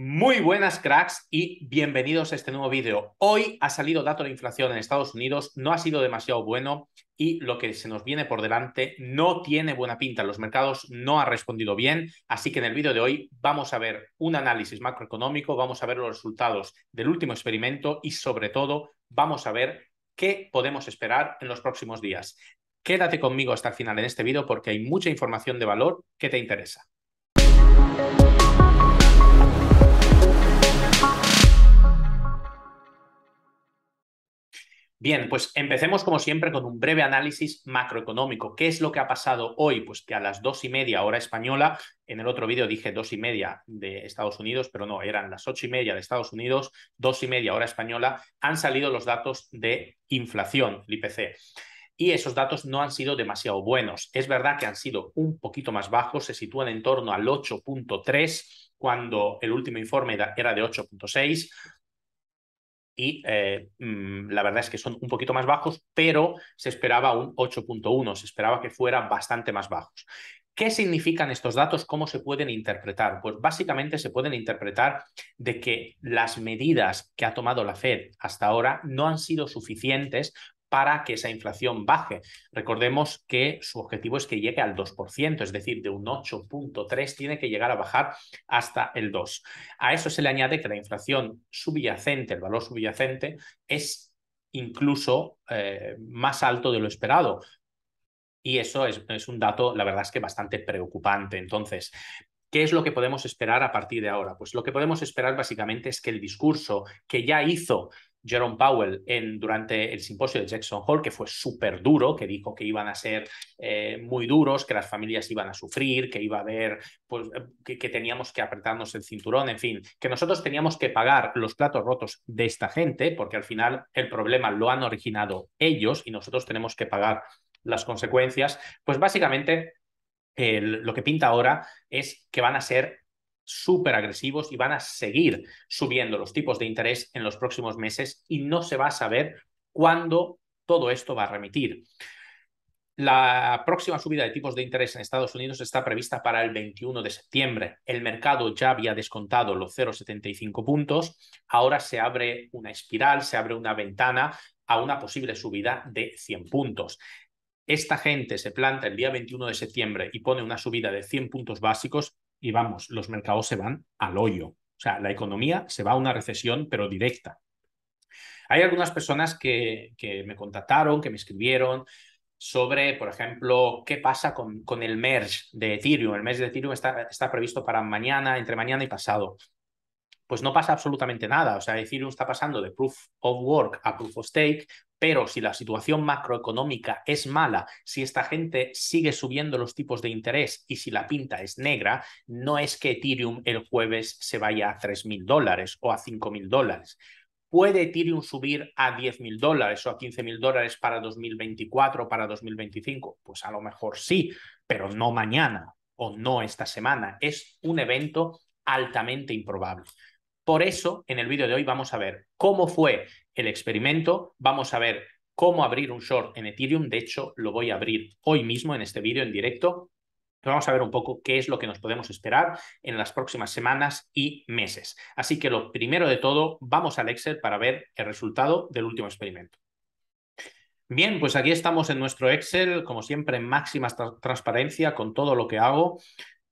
Muy buenas cracks y bienvenidos a este nuevo vídeo. Hoy ha salido dato de inflación en Estados Unidos, no ha sido demasiado bueno y lo que se nos viene por delante no tiene buena pinta. Los mercados no han respondido bien, así que en el vídeo de hoy vamos a ver un análisis macroeconómico, vamos a ver los resultados del último experimento y sobre todo vamos a ver qué podemos esperar en los próximos días. Quédate conmigo hasta el final en este vídeo porque hay mucha información de valor que te interesa. Bien, pues empecemos como siempre con un breve análisis macroeconómico. ¿Qué es lo que ha pasado hoy? Pues que a las dos y media hora española, en el otro vídeo dije dos y media de Estados Unidos, pero no, eran las ocho y media de Estados Unidos, dos y media hora española, han salido los datos de inflación, el IPC y esos datos no han sido demasiado buenos. Es verdad que han sido un poquito más bajos, se sitúan en torno al 8.3 cuando el último informe era de 8.6 y eh, mm, la verdad es que son un poquito más bajos, pero se esperaba un 8.1, se esperaba que fueran bastante más bajos. ¿Qué significan estos datos? ¿Cómo se pueden interpretar? Pues básicamente se pueden interpretar de que las medidas que ha tomado la Fed hasta ahora no han sido suficientes para que esa inflación baje. Recordemos que su objetivo es que llegue al 2%, es decir, de un 8.3 tiene que llegar a bajar hasta el 2. A eso se le añade que la inflación subyacente, el valor subyacente, es incluso eh, más alto de lo esperado. Y eso es un dato, la verdad es que bastante preocupante. Entonces, ¿Qué es lo que podemos esperar a partir de ahora? Pues lo que podemos esperar básicamente es que el discurso que ya hizo Jerome Powell en, durante el simposio de Jackson Hole, que fue súper duro, que dijo que iban a ser eh, muy duros, que las familias iban a sufrir, que iba a haber, pues, eh, que, teníamos que apretarnos el cinturón, en fin, que nosotros teníamos que pagar los platos rotos de esta gente, porque al final el problema lo han originado ellos y nosotros tenemos que pagar las consecuencias, pues básicamente lo que pinta ahora es que van a ser súper agresivos y van a seguir subiendo los tipos de interés en los próximos meses y no se va a saber cuándo todo esto va a remitir. La próxima subida de tipos de interés en Estados Unidos está prevista para el 21 de septiembre. El mercado ya había descontado los 0,75 puntos. Ahora se abre una espiral, se abre una ventana a una posible subida de 100 puntos. Esta gente se planta el día 21 de septiembre y pone una subida de 100 puntos básicos y vamos, los mercados se van al hoyo. O sea, la economía se va a una recesión, pero directa. Hay algunas personas que, me contactaron, que me escribieron sobre, por ejemplo, qué pasa con, el merge de Ethereum. El merge de Ethereum está, está previsto para mañana, entre mañana y pasado pues no pasa absolutamente nada. O sea, Ethereum está pasando de proof of work a proof of stake, pero si la situación macroeconómica es mala, si esta gente sigue subiendo los tipos de interés y si la pinta es negra, no es que Ethereum el jueves se vaya a 3.000 dólares o a 5.000 dólares. ¿Puede Ethereum subir a 10.000 dólares o a 15.000 dólares para 2024 o para 2025? Pues a lo mejor sí, pero no mañana o no esta semana. Es un evento altamente improbable. Por eso, en el vídeo de hoy vamos a ver cómo fue el experimento, vamos a ver cómo abrir un short en Ethereum, de hecho lo voy a abrir hoy mismo en este vídeo en directo, Vamos a ver un poco qué es lo que nos podemos esperar en las próximas semanas y meses. Así que lo primero de todo, vamos al Excel para ver el resultado del último experimento. Bien, pues aquí estamos en nuestro Excel, como siempre, en máxima transparencia con todo lo que hago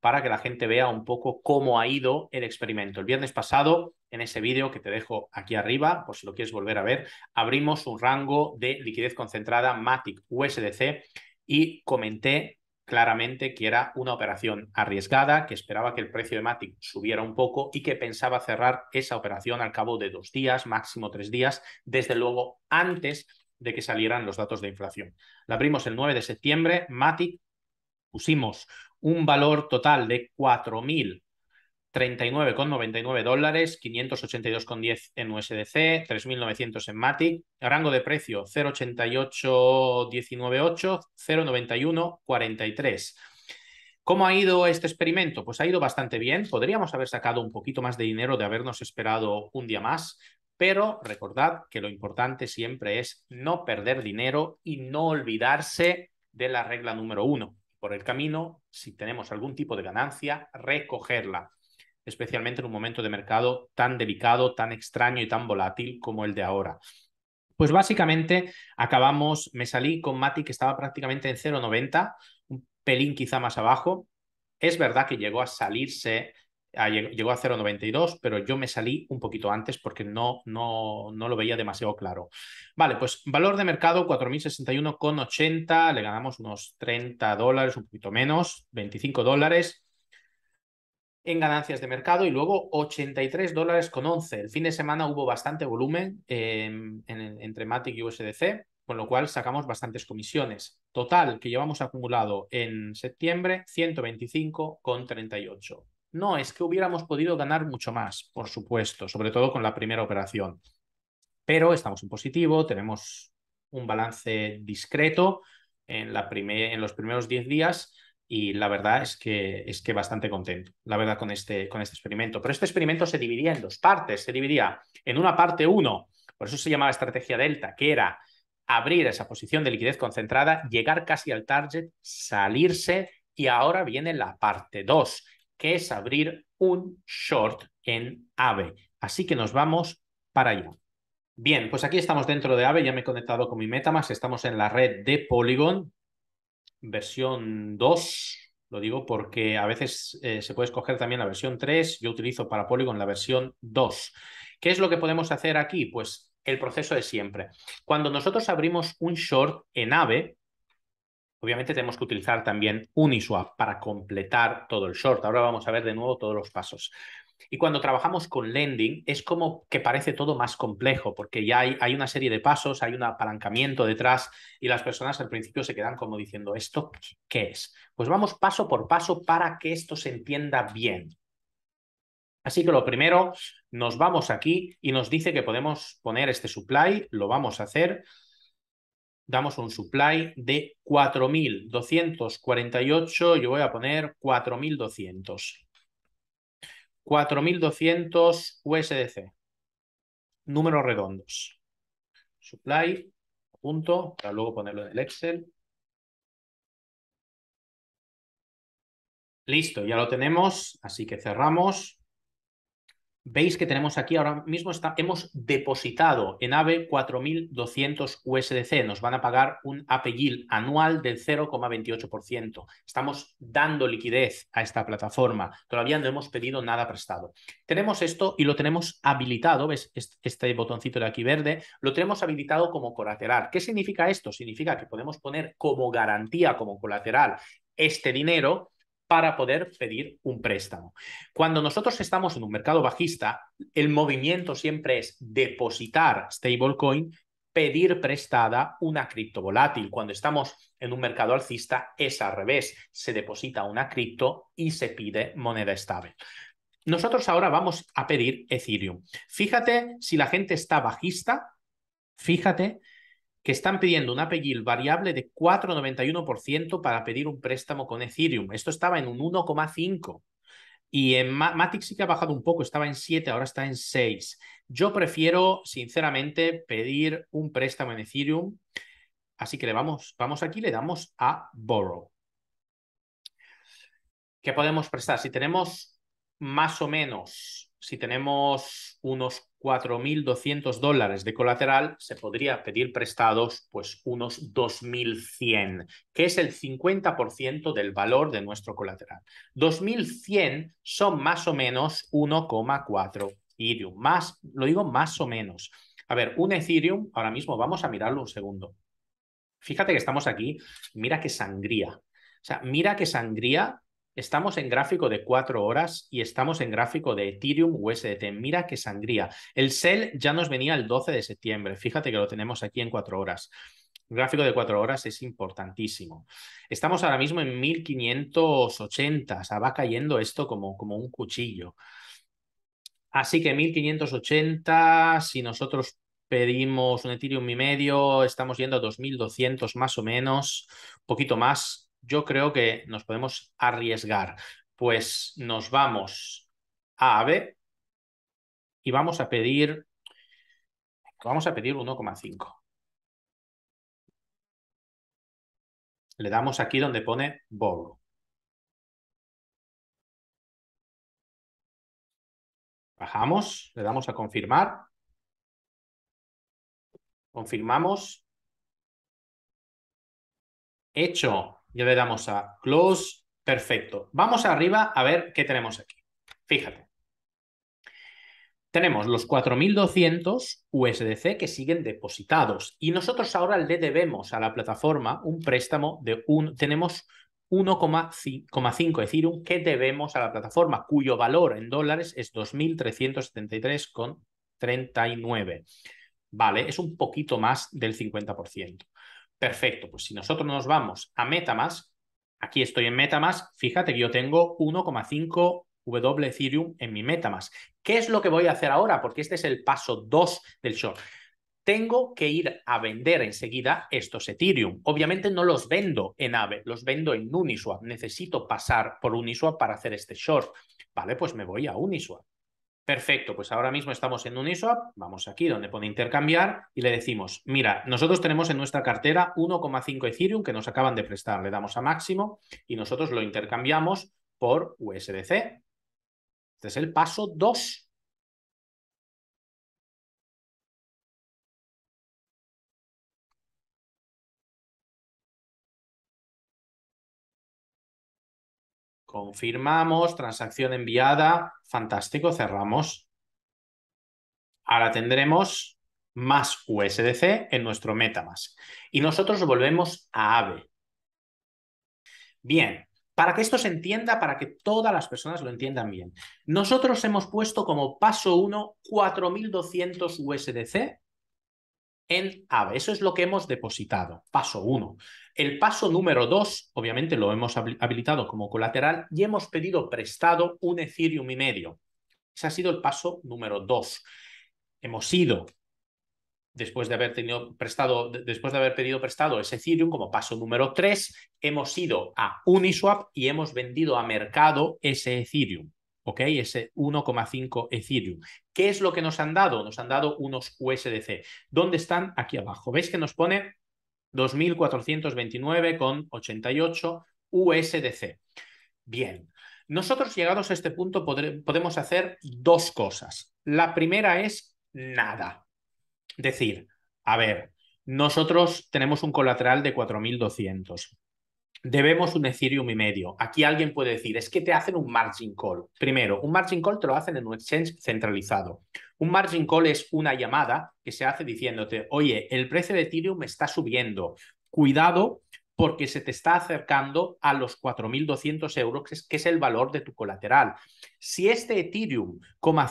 para que la gente vea un poco cómo ha ido el experimento. El viernes pasado, en ese vídeo que te dejo aquí arriba, por si lo quieres volver a ver, abrimos un rango de liquidez concentrada MATIC USDC y comenté claramente que era una operación arriesgada, que esperaba que el precio de Matic subiera un poco y que pensaba cerrar esa operación al cabo de dos días, máximo tres días, desde luego antes de que salieran los datos de inflación. La abrimos el 9 de septiembre, Matic pusimos un valor total de 4.039,99 dólares, 582,10 en USDC, 3.900 en MATIC, rango de precio 0,88,198, 0,91,43. ¿Cómo ha ido este experimento? Pues ha ido bastante bien. Podríamos haber sacado un poquito más de dinero de habernos esperado un día más, pero recordad que lo importante siempre es no perder dinero y no olvidarse de la regla número uno por el camino, si tenemos algún tipo de ganancia, recogerla, especialmente en un momento de mercado tan delicado, tan extraño y tan volátil como el de ahora. Pues básicamente acabamos, me salí con Mati que estaba prácticamente en 0,90, un pelín quizá más abajo. Es verdad que llegó a salirse Ah, llegó a 0,92, pero yo me salí un poquito antes porque no, no, no lo veía demasiado claro. Vale, pues valor de mercado 4.061,80, le ganamos unos 30 dólares, un poquito menos, 25 dólares en ganancias de mercado y luego 83 dólares con 11. El fin de semana hubo bastante volumen em, entre Matic y USDC, con lo cual sacamos bastantes comisiones. Total que llevamos acumulado en septiembre 125,38. No, es que hubiéramos podido ganar mucho más, por supuesto, sobre todo con la primera operación. Pero estamos en positivo, tenemos un balance discreto en, los primeros 10 días y la verdad es que, es que bastante contento, la verdad, con este, con este experimento. Pero este experimento se dividía en dos partes, se dividía en una parte 1, por eso se llamaba estrategia delta, que era abrir esa posición de liquidez concentrada, llegar casi al target, salirse y ahora viene la parte 2 que es abrir un short en AVE. Así que nos vamos para allá. Bien, pues aquí estamos dentro de AVE, ya me he conectado con mi Metamask, estamos en la red de Polygon, versión 2, lo digo porque a veces eh, se puede escoger también la versión 3, yo utilizo para Polygon la versión 2. ¿Qué es lo que podemos hacer aquí? Pues el proceso de siempre. Cuando nosotros abrimos un short en AVE, Obviamente tenemos que utilizar también Uniswap para completar todo el short. Ahora vamos a ver de nuevo todos los pasos. Y cuando trabajamos con lending es como que parece todo más complejo porque ya hay, hay, una serie de pasos, hay un apalancamiento detrás y las personas al principio se quedan como diciendo, ¿esto qué es? Pues vamos paso por paso para que esto se entienda bien. Así que lo primero, nos vamos aquí y nos dice que podemos poner este supply, lo vamos a hacer damos un supply de 4.248, yo voy a poner 4.200. 4.200 USDC, números redondos. Supply, punto, para luego ponerlo en el Excel. Listo, ya lo tenemos, así que cerramos veis que tenemos aquí ahora mismo, hemos depositado en AVE 4.200 USDC, nos van a pagar un apellil anual del 0,28%. Estamos dando liquidez a esta plataforma, todavía no hemos pedido nada prestado. Tenemos esto y lo tenemos habilitado, ves este botoncito de aquí verde, lo tenemos habilitado como colateral. ¿Qué significa esto? Significa que podemos poner como garantía, como colateral, este dinero para poder pedir un préstamo. Cuando nosotros estamos en un mercado bajista, el movimiento siempre es depositar stablecoin, pedir prestada una cripto volátil. Cuando estamos en un mercado alcista es al revés, se deposita una cripto y se pide moneda estable. Nosotros ahora vamos a pedir Ethereum. Fíjate si la gente está bajista, fíjate que están pidiendo un API variable de 4,91% para pedir un préstamo con Ethereum. Esto estaba en un 1,5%. Y en Matic sí que ha bajado un poco, estaba en 7, ahora está en 6. Yo prefiero, sinceramente, pedir un préstamo en Ethereum. Así que le vamos, vamos aquí, le damos a Borrow. ¿Qué podemos prestar? Si tenemos más o menos, si tenemos unos 4.200 dólares de colateral, se podría pedir prestados pues unos 2.100, que es el 50% del valor de nuestro colateral. 2.100 son más o menos 1,4 Ethereum, más, lo digo más o menos. A ver, un Ethereum, ahora mismo vamos a mirarlo un segundo. Fíjate que estamos aquí, mira qué sangría. O sea, mira qué sangría Estamos en gráfico de 4 horas y estamos en gráfico de Ethereum USDT. Mira qué sangría. El sell ya nos venía el 12 de septiembre. Fíjate que lo tenemos aquí en 4 horas. gráfico de 4 horas es importantísimo. Estamos ahora mismo en 1580. O sea, va cayendo esto como, como un cuchillo. Así que 1580, si nosotros pedimos un Ethereum y medio, estamos yendo a 2200 más o menos, Un poquito más, yo creo que nos podemos arriesgar. Pues nos vamos a B y vamos a pedir vamos a pedir 1,5. Le damos aquí donde pone borrow. Bajamos, le damos a confirmar. Confirmamos. Hecho ya le damos a close. Perfecto. Vamos arriba a ver qué tenemos aquí. Fíjate. Tenemos los 4.200 USDC que siguen depositados y nosotros ahora le debemos a la plataforma un préstamo de un... Tenemos 1,5 Ethereum que debemos a la plataforma, cuyo valor en dólares es 2.373,39. Vale, es un poquito más del 50%. Perfecto, pues si nosotros nos vamos a Metamask, aquí estoy en Metamask, fíjate que yo tengo 1,5 W Ethereum en mi Metamask. ¿Qué es lo que voy a hacer ahora? Porque este es el paso 2 del short. Tengo que ir a vender enseguida estos Ethereum. Obviamente no los vendo en AVE, los vendo en Uniswap. Necesito pasar por Uniswap para hacer este short. Vale, pues me voy a Uniswap. Perfecto, pues ahora mismo estamos en un vamos aquí donde pone intercambiar y le decimos, mira, nosotros tenemos en nuestra cartera 1,5 Ethereum que nos acaban de prestar, le damos a máximo y nosotros lo intercambiamos por USDC. Este es el paso 2. Confirmamos, transacción enviada, fantástico, cerramos. Ahora tendremos más USDC en nuestro Metamask. Y nosotros volvemos a AVE. Bien, para que esto se entienda, para que todas las personas lo entiendan bien, nosotros hemos puesto como paso 1 4.200 USDC en AVE. Eso es lo que hemos depositado, paso 1. El paso número 2, obviamente lo hemos habilitado como colateral y hemos pedido prestado un Ethereum y medio. Ese ha sido el paso número 2. Hemos ido después de haber tenido prestado, después de haber pedido prestado ese Ethereum como paso número 3, hemos ido a Uniswap y hemos vendido a mercado ese Ethereum. ¿ok? Ese 1,5 Ethereum. ¿Qué es lo que nos han dado? Nos han dado unos USDC. ¿Dónde están? Aquí abajo. ¿Veis que nos pone 2.429,88 USDC? Bien. Nosotros llegados a este punto podemos hacer dos cosas. La primera es nada. Decir, a ver, nosotros tenemos un colateral de 4.200 debemos un Ethereum y medio. Aquí alguien puede decir, es que te hacen un margin call. Primero, un margin call te lo hacen en un exchange centralizado. Un margin call es una llamada que se hace diciéndote, oye, el precio de Ethereum está subiendo. Cuidado porque se te está acercando a los 4.200 euros, que es el valor de tu colateral. Si este Ethereum,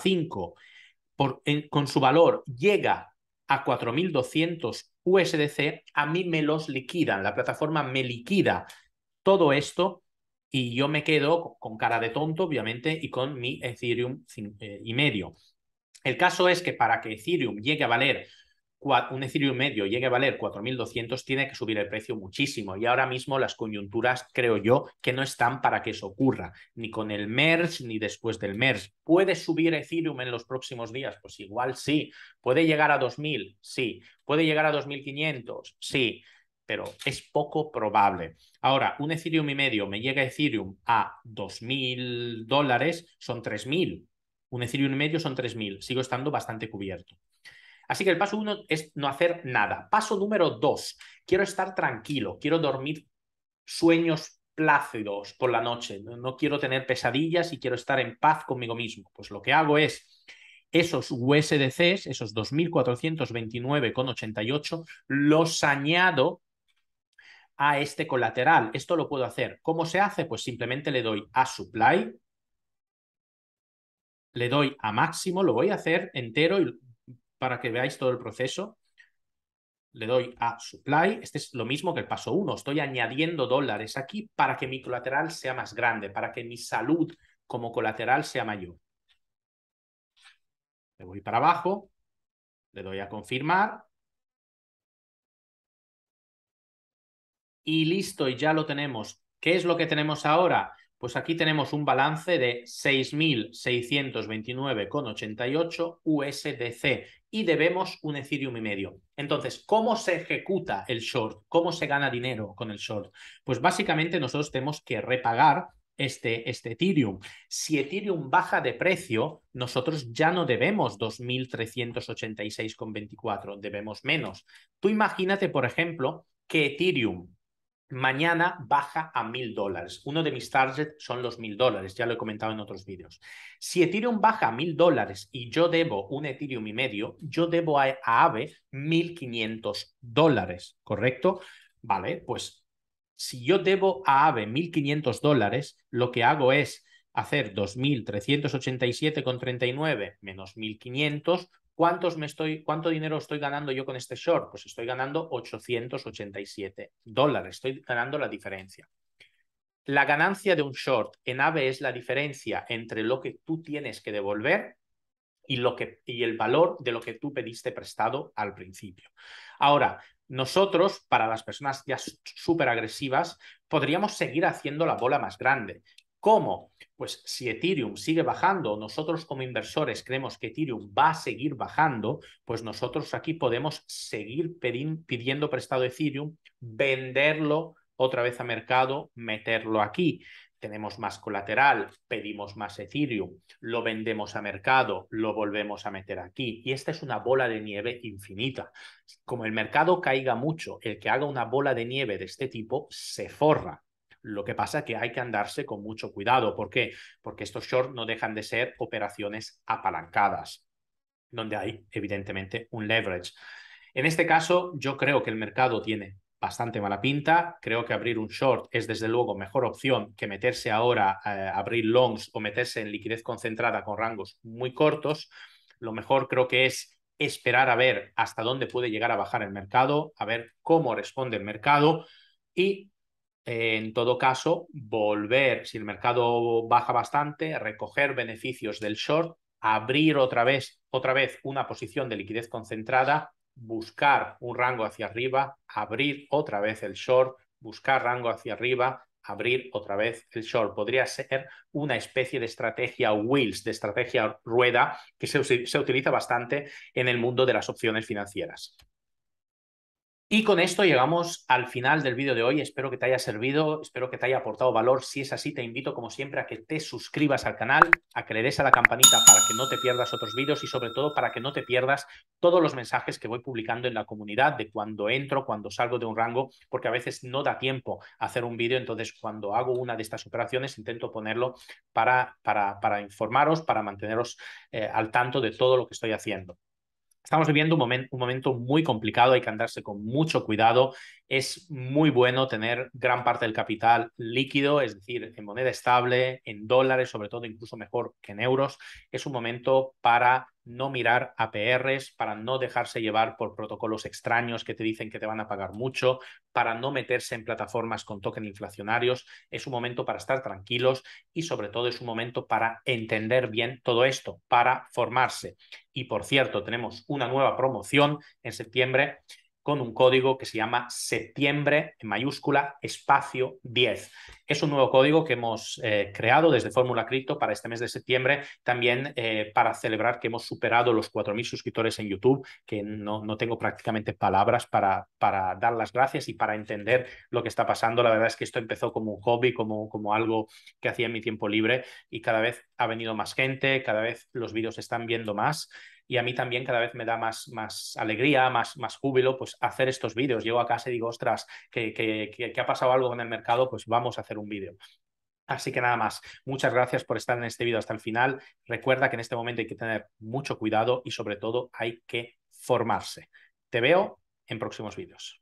5, con su valor llega a 4.200 USDC, a mí me los liquidan, la plataforma me liquida todo esto y yo me quedo con cara de tonto, obviamente, y con mi Ethereum eh, y medio. El caso es que para que Ethereum llegue a valer un Ethereum medio llegue a valer 4.200, tiene que subir el precio muchísimo. Y ahora mismo las coyunturas, creo yo, que no están para que eso ocurra, ni con el MERS ni después del MERS. ¿Puede subir Ethereum en los próximos días? Pues igual sí. ¿Puede llegar a 2.000? Sí. ¿Puede llegar a 2.500? Sí pero es poco probable. Ahora, un Ethereum y medio me llega Ethereum a 2.000 dólares, son 3.000. Un Ethereum y medio son 3.000. Sigo estando bastante cubierto. Así que el paso uno es no hacer nada. Paso número dos, quiero estar tranquilo, quiero dormir sueños plácidos por la noche, no, no quiero tener pesadillas y quiero estar en paz conmigo mismo. Pues lo que hago es esos USDCs, esos 2.429,88, los añado a este colateral. Esto lo puedo hacer. ¿Cómo se hace? Pues simplemente le doy a supply, le doy a máximo, lo voy a hacer entero y para que veáis todo el proceso. Le doy a supply, este es lo mismo que el paso 1, estoy añadiendo dólares aquí para que mi colateral sea más grande, para que mi salud como colateral sea mayor. Le voy para abajo, le doy a confirmar y listo, y ya lo tenemos. ¿Qué es lo que tenemos ahora? Pues aquí tenemos un balance de 6.629,88 USDC y debemos un Ethereum y medio. Entonces, ¿cómo se ejecuta el short? ¿Cómo se gana dinero con el short? Pues básicamente nosotros tenemos que repagar este, este Ethereum. Si Ethereum baja de precio, nosotros ya no debemos 2.386,24, debemos menos. Tú imagínate, por ejemplo, que Ethereum Mañana baja a mil dólares. Uno de mis targets son los mil dólares, ya lo he comentado en otros vídeos. Si Ethereum baja a mil dólares y yo debo un Ethereum y medio, yo debo a, a mil 1500 dólares, ¿correcto? Vale, pues si yo debo a AVE 1500 dólares, lo que hago es hacer 2387,39 menos 1500 me estoy, ¿Cuánto dinero estoy ganando yo con este short? Pues estoy ganando 887 dólares, estoy ganando la diferencia. La ganancia de un short en AVE es la diferencia entre lo que tú tienes que devolver y, lo que, y el valor de lo que tú pediste prestado al principio. Ahora, nosotros, para las personas ya súper agresivas, podríamos seguir haciendo la bola más grande. ¿Cómo? Pues si Ethereum sigue bajando, nosotros como inversores creemos que Ethereum va a seguir bajando, pues nosotros aquí podemos seguir pidiendo prestado Ethereum, venderlo otra vez a mercado, meterlo aquí. Tenemos más colateral, pedimos más Ethereum, lo vendemos a mercado, lo volvemos a meter aquí. Y esta es una bola de nieve infinita. Como el mercado caiga mucho, el que haga una bola de nieve de este tipo se forra lo que pasa es que hay que andarse con mucho cuidado. ¿Por qué? Porque estos shorts no dejan de ser operaciones apalancadas, donde hay evidentemente un leverage. En este caso, yo creo que el mercado tiene bastante mala pinta. Creo que abrir un short es desde luego mejor opción que meterse ahora a eh, abrir longs o meterse en liquidez concentrada con rangos muy cortos. Lo mejor creo que es esperar a ver hasta dónde puede llegar a bajar el mercado, a ver cómo responde el mercado y en todo caso, volver, si el mercado baja bastante, recoger beneficios del short, abrir otra vez, otra vez una posición de liquidez concentrada, buscar un rango hacia arriba, abrir otra vez el short, buscar rango hacia arriba, abrir otra vez el short. Podría ser una especie de estrategia wheels, de estrategia rueda, que se, se utiliza bastante en el mundo de las opciones financieras. Y con esto llegamos al final del vídeo de hoy. Espero que te haya servido, espero que te haya aportado valor. Si es así, te invito, como siempre, a que te suscribas al canal, a que le des a la campanita para que no te pierdas otros vídeos y, sobre todo, para que no te pierdas todos los mensajes que voy publicando en la comunidad de cuando entro, cuando salgo de un rango, porque a veces no da tiempo a hacer un vídeo. Entonces, cuando hago una de estas operaciones, intento ponerlo para, para, para informaros, para manteneros eh, al tanto de todo lo que estoy haciendo. Estamos viviendo un, momento muy complicado, hay que andarse con mucho cuidado. Es muy bueno tener gran parte del capital líquido, es decir, en moneda estable, en dólares, sobre todo incluso mejor que en euros. Es un momento para no mirar APRs, para no dejarse llevar por protocolos extraños que te dicen que te van a pagar mucho, para no meterse en plataformas con token inflacionarios. Es un momento para estar tranquilos y sobre todo es un momento para entender bien todo esto, para formarse. Y por cierto, tenemos una nueva promoción en septiembre con un código que se llama septiembre en mayúscula espacio 10. Es un nuevo código que hemos eh, creado desde Fórmula Cripto para este mes de septiembre, también eh, para celebrar que hemos superado los 4.000 suscriptores en YouTube, que no, tengo prácticamente palabras para, para, dar las gracias y para entender lo que está pasando. La verdad es que esto empezó como un hobby, como, como algo que hacía en mi tiempo libre y cada vez ha venido más gente, cada vez los vídeos se están viendo más y a mí también cada vez me da más, más alegría, más, más júbilo, pues hacer estos vídeos. Llego a casa y digo, ostras, que, que ha pasado algo en el mercado, pues vamos a hacer un vídeo. Así que nada más, muchas gracias por estar en este vídeo hasta el final. Recuerda que en este momento hay que tener mucho cuidado y sobre todo hay que formarse. Te veo en próximos vídeos.